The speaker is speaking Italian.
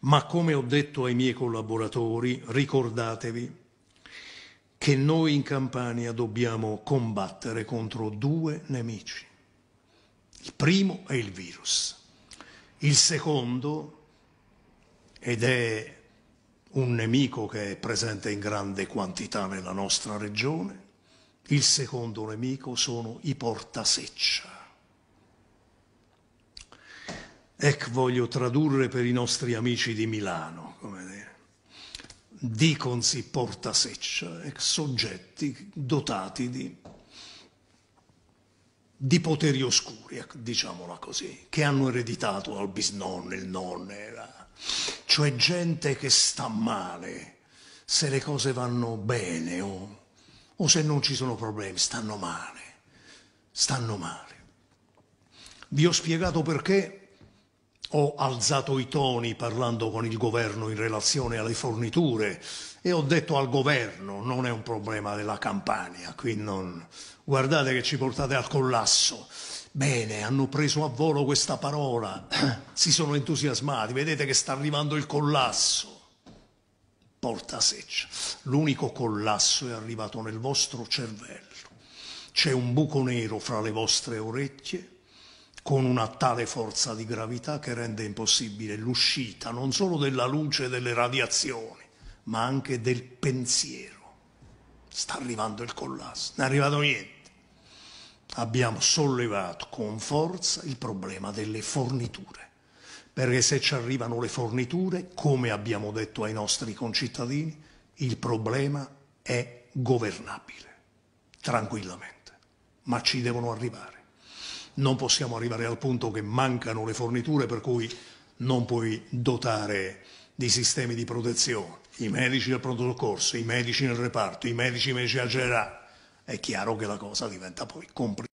Ma come ho detto ai miei collaboratori, ricordatevi che noi in Campania dobbiamo combattere contro due nemici. Il primo è il virus, il secondo, ed è un nemico che è presente in grande quantità nella nostra regione, il secondo nemico sono i portaseccia Ecco voglio tradurre per i nostri amici di Milano, come dire. Diconsi porta seccia, ec soggetti dotati di, di poteri oscuri, diciamola così, che hanno ereditato al bisnonno, il nonno, la... cioè gente che sta male se le cose vanno bene o, o se non ci sono problemi, stanno male, stanno male. Vi ho spiegato perché ho alzato i toni parlando con il governo in relazione alle forniture e ho detto al governo non è un problema della campagna, qui non... guardate che ci portate al collasso. Bene, hanno preso a volo questa parola, si sono entusiasmati, vedete che sta arrivando il collasso. Porta seccia, l'unico collasso è arrivato nel vostro cervello. C'è un buco nero fra le vostre orecchie con una tale forza di gravità che rende impossibile l'uscita non solo della luce e delle radiazioni, ma anche del pensiero. Sta arrivando il collasso, non è arrivato niente. Abbiamo sollevato con forza il problema delle forniture perché se ci arrivano le forniture, come abbiamo detto ai nostri concittadini, il problema è governabile, tranquillamente, ma ci devono arrivare non possiamo arrivare al punto che mancano le forniture per cui non puoi dotare di sistemi di protezione i medici del pronto soccorso, i medici nel reparto, i medici medici a generale. È chiaro che la cosa diventa poi complicata.